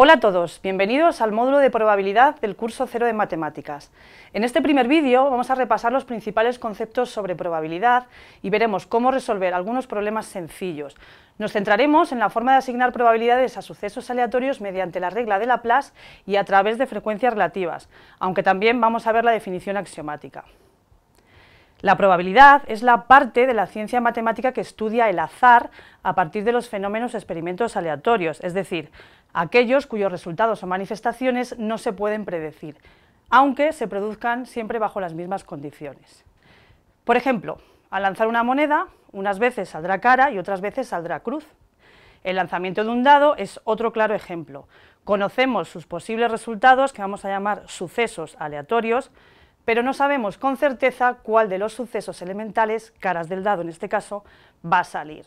Hola a todos, bienvenidos al módulo de probabilidad del curso cero de matemáticas. En este primer vídeo vamos a repasar los principales conceptos sobre probabilidad y veremos cómo resolver algunos problemas sencillos. Nos centraremos en la forma de asignar probabilidades a sucesos aleatorios mediante la regla de Laplace y a través de frecuencias relativas, aunque también vamos a ver la definición axiomática. La probabilidad es la parte de la ciencia matemática que estudia el azar a partir de los fenómenos o experimentos aleatorios, es decir, aquellos cuyos resultados o manifestaciones no se pueden predecir, aunque se produzcan siempre bajo las mismas condiciones. Por ejemplo, al lanzar una moneda, unas veces saldrá cara y otras veces saldrá cruz. El lanzamiento de un dado es otro claro ejemplo. Conocemos sus posibles resultados, que vamos a llamar sucesos aleatorios, pero no sabemos con certeza cuál de los sucesos elementales, caras del dado en este caso, va a salir.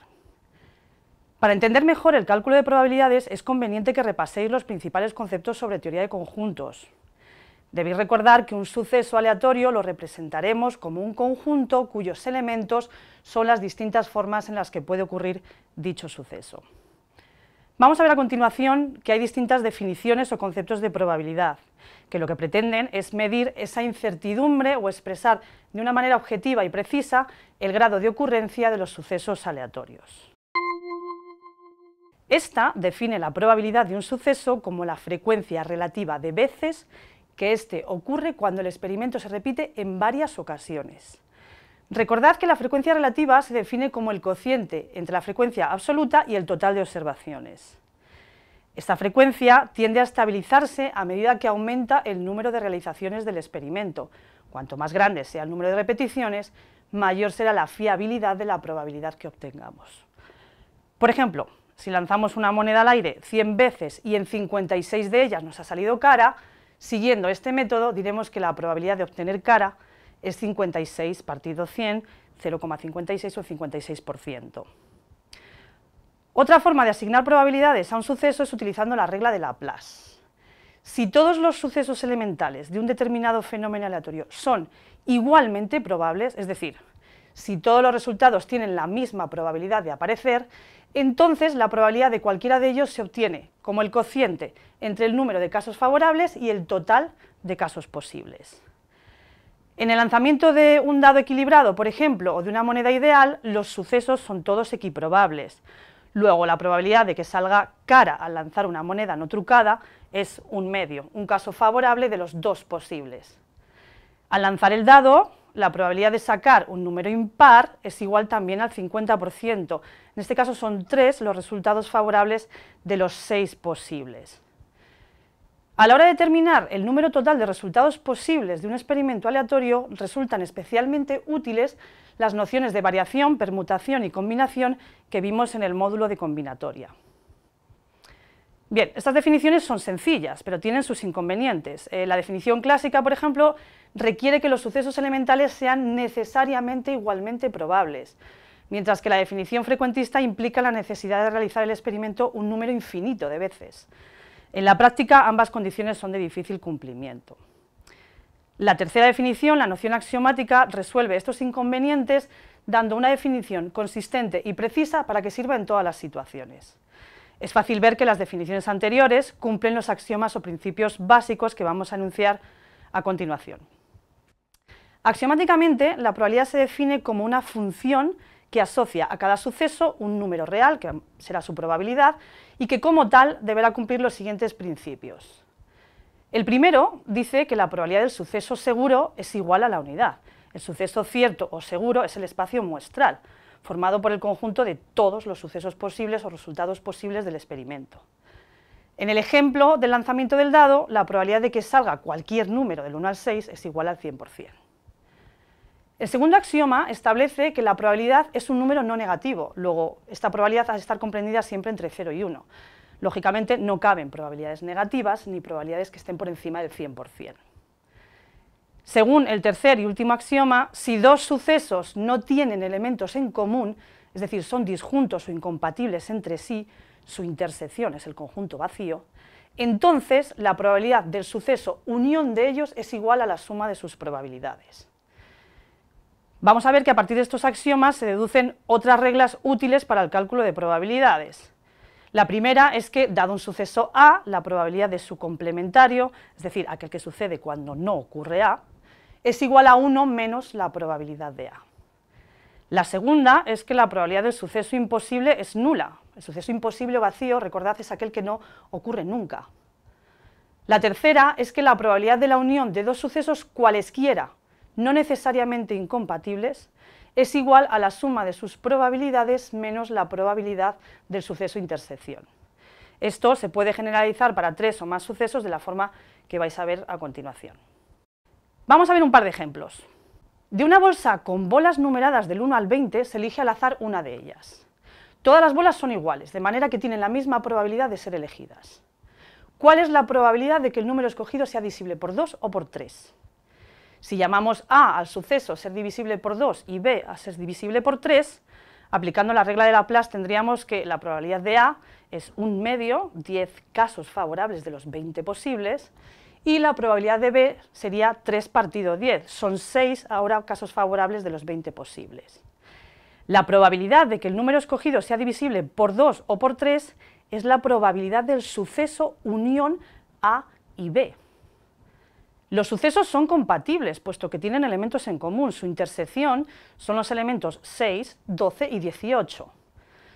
Para entender mejor el cálculo de probabilidades es conveniente que repaséis los principales conceptos sobre teoría de conjuntos. Debéis recordar que un suceso aleatorio lo representaremos como un conjunto cuyos elementos son las distintas formas en las que puede ocurrir dicho suceso. Vamos a ver a continuación que hay distintas definiciones o conceptos de probabilidad, que lo que pretenden es medir esa incertidumbre o expresar de una manera objetiva y precisa el grado de ocurrencia de los sucesos aleatorios. Esta define la probabilidad de un suceso como la frecuencia relativa de veces que éste ocurre cuando el experimento se repite en varias ocasiones. Recordad que la frecuencia relativa se define como el cociente entre la frecuencia absoluta y el total de observaciones. Esta frecuencia tiende a estabilizarse a medida que aumenta el número de realizaciones del experimento. Cuanto más grande sea el número de repeticiones, mayor será la fiabilidad de la probabilidad que obtengamos. Por ejemplo, si lanzamos una moneda al aire 100 veces y en 56 de ellas nos ha salido cara, siguiendo este método diremos que la probabilidad de obtener cara es 56 partido 100, 0,56 o 56%. Otra forma de asignar probabilidades a un suceso es utilizando la regla de Laplace. Si todos los sucesos elementales de un determinado fenómeno aleatorio son igualmente probables, es decir, si todos los resultados tienen la misma probabilidad de aparecer, entonces la probabilidad de cualquiera de ellos se obtiene como el cociente entre el número de casos favorables y el total de casos posibles. En el lanzamiento de un dado equilibrado, por ejemplo, o de una moneda ideal, los sucesos son todos equiprobables. Luego, la probabilidad de que salga cara al lanzar una moneda no trucada es un medio, un caso favorable de los dos posibles. Al lanzar el dado, la probabilidad de sacar un número impar es igual también al 50%. En este caso son tres los resultados favorables de los seis posibles. A la hora de determinar el número total de resultados posibles de un experimento aleatorio, resultan especialmente útiles las nociones de variación, permutación y combinación que vimos en el módulo de combinatoria. Bien, estas definiciones son sencillas, pero tienen sus inconvenientes. Eh, la definición clásica, por ejemplo, requiere que los sucesos elementales sean necesariamente igualmente probables, mientras que la definición frecuentista implica la necesidad de realizar el experimento un número infinito de veces. En la práctica, ambas condiciones son de difícil cumplimiento. La tercera definición, la noción axiomática, resuelve estos inconvenientes dando una definición consistente y precisa para que sirva en todas las situaciones. Es fácil ver que las definiciones anteriores cumplen los axiomas o principios básicos que vamos a enunciar a continuación. Axiomáticamente, la probabilidad se define como una función que asocia a cada suceso un número real, que será su probabilidad, y que como tal deberá cumplir los siguientes principios. El primero dice que la probabilidad del suceso seguro es igual a la unidad. El suceso cierto o seguro es el espacio muestral, formado por el conjunto de todos los sucesos posibles o resultados posibles del experimento. En el ejemplo del lanzamiento del dado, la probabilidad de que salga cualquier número del 1 al 6 es igual al 100%. El segundo axioma establece que la probabilidad es un número no negativo. Luego, esta probabilidad ha de estar comprendida siempre entre 0 y 1. Lógicamente, no caben probabilidades negativas ni probabilidades que estén por encima del 100%. Según el tercer y último axioma, si dos sucesos no tienen elementos en común, es decir, son disjuntos o incompatibles entre sí, su intersección es el conjunto vacío, entonces la probabilidad del suceso unión de ellos es igual a la suma de sus probabilidades. Vamos a ver que a partir de estos axiomas se deducen otras reglas útiles para el cálculo de probabilidades. La primera es que, dado un suceso A, la probabilidad de su complementario, es decir, aquel que sucede cuando no ocurre A, es igual a 1 menos la probabilidad de A. La segunda es que la probabilidad del suceso imposible es nula. El suceso imposible o vacío, recordad, es aquel que no ocurre nunca. La tercera es que la probabilidad de la unión de dos sucesos cualesquiera no necesariamente incompatibles, es igual a la suma de sus probabilidades menos la probabilidad del suceso intersección. Esto se puede generalizar para tres o más sucesos de la forma que vais a ver a continuación. Vamos a ver un par de ejemplos. De una bolsa con bolas numeradas del 1 al 20 se elige al azar una de ellas. Todas las bolas son iguales, de manera que tienen la misma probabilidad de ser elegidas. ¿Cuál es la probabilidad de que el número escogido sea visible por 2 o por 3? Si llamamos A al suceso ser divisible por 2 y B a ser divisible por 3, aplicando la regla de Laplace tendríamos que la probabilidad de A es un medio, 10 casos favorables de los 20 posibles, y la probabilidad de B sería 3 partido 10, son 6 ahora casos favorables de los 20 posibles. La probabilidad de que el número escogido sea divisible por 2 o por 3 es la probabilidad del suceso unión A y B. Los sucesos son compatibles, puesto que tienen elementos en común. Su intersección son los elementos 6, 12 y 18.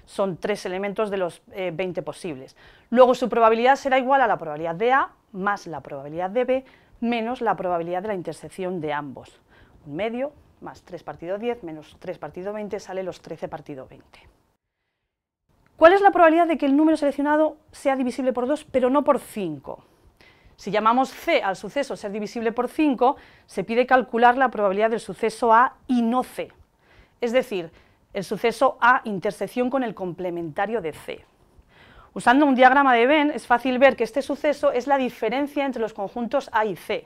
Son tres elementos de los 20 eh, posibles. Luego su probabilidad será igual a la probabilidad de A más la probabilidad de B menos la probabilidad de la intersección de ambos. Un medio más 3 partido 10 menos 3 partido 20 sale los 13 partido 20. ¿Cuál es la probabilidad de que el número seleccionado sea divisible por 2 pero no por 5? Si llamamos C al suceso ser divisible por 5, se pide calcular la probabilidad del suceso A y no C. Es decir, el suceso A intersección con el complementario de C. Usando un diagrama de Venn es fácil ver que este suceso es la diferencia entre los conjuntos A y C.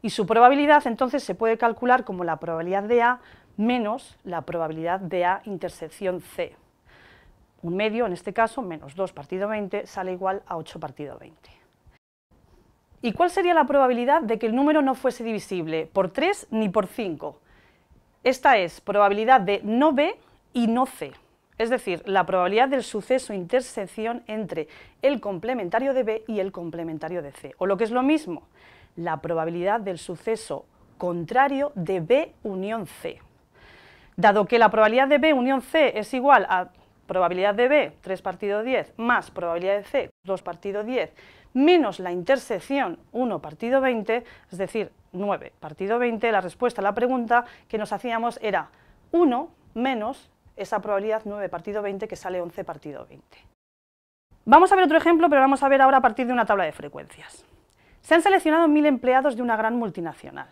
Y su probabilidad entonces se puede calcular como la probabilidad de A menos la probabilidad de A intersección C. Un medio, en este caso, menos 2 partido 20, sale igual a 8 partido 20. ¿Y cuál sería la probabilidad de que el número no fuese divisible por 3 ni por 5? Esta es probabilidad de no B y no C, es decir, la probabilidad del suceso intersección entre el complementario de B y el complementario de C, o lo que es lo mismo, la probabilidad del suceso contrario de B unión C. Dado que la probabilidad de B unión C es igual a probabilidad de B, 3 partido 10, más probabilidad de C, 2 partido 10, menos la intersección 1 partido 20, es decir, 9 partido 20, la respuesta a la pregunta que nos hacíamos era 1 menos esa probabilidad 9 partido 20 que sale 11 partido 20. Vamos a ver otro ejemplo, pero vamos a ver ahora a partir de una tabla de frecuencias. Se han seleccionado 1.000 empleados de una gran multinacional.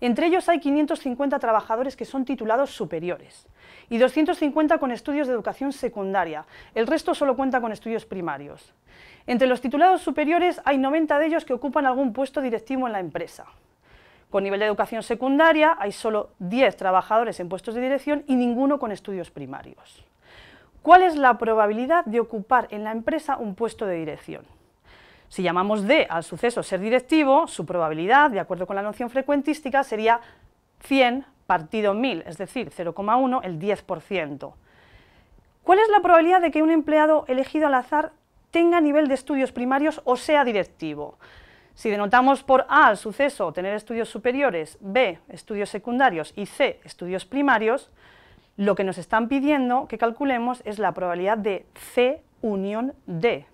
Entre ellos hay 550 trabajadores que son titulados superiores y 250 con estudios de educación secundaria. El resto solo cuenta con estudios primarios. Entre los titulados superiores hay 90 de ellos que ocupan algún puesto directivo en la empresa. Con nivel de educación secundaria hay solo 10 trabajadores en puestos de dirección y ninguno con estudios primarios. ¿Cuál es la probabilidad de ocupar en la empresa un puesto de dirección? Si llamamos D al suceso ser directivo, su probabilidad, de acuerdo con la noción frecuentística, sería 100 partido 1000, es decir, 0,1, el 10%. ¿Cuál es la probabilidad de que un empleado elegido al azar tenga nivel de estudios primarios o sea directivo. Si denotamos por A el suceso tener estudios superiores, B estudios secundarios y C estudios primarios, lo que nos están pidiendo que calculemos es la probabilidad de C unión D.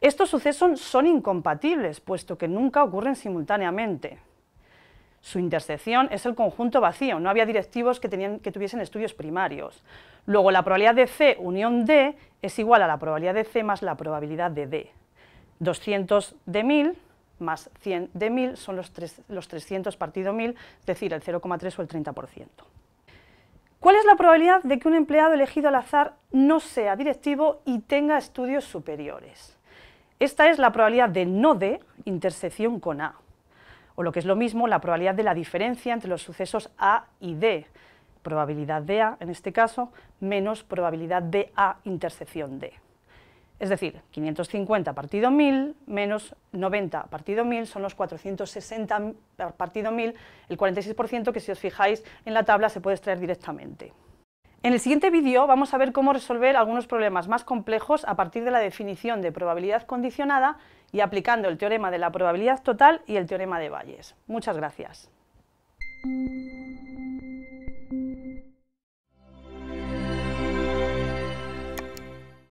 Estos sucesos son incompatibles, puesto que nunca ocurren simultáneamente. Su intersección es el conjunto vacío, no había directivos que, tenían, tuviesen estudios primarios. Luego la probabilidad de C unión D es igual a la probabilidad de C más la probabilidad de D. 200 de 1000 más 100 de 1000 son los, los 300 partido 1000, es decir, el 0,3 o el 30%. ¿Cuál es la probabilidad de que un empleado elegido al azar no sea directivo y tenga estudios superiores? Esta es la probabilidad de no D intersección con A o lo que es lo mismo, la probabilidad de la diferencia entre los sucesos A y D, probabilidad de A en este caso, menos probabilidad de A intersección D. Es decir, 550 partido 1000 menos 90 partido 1000 son los 460 partido 1000, el 46% que si os fijáis en la tabla se puede extraer directamente. En el siguiente vídeo vamos a ver cómo resolver algunos problemas más complejos a partir de la definición de probabilidad condicionada y aplicando el teorema de la probabilidad total y el teorema de Bayes. Muchas gracias.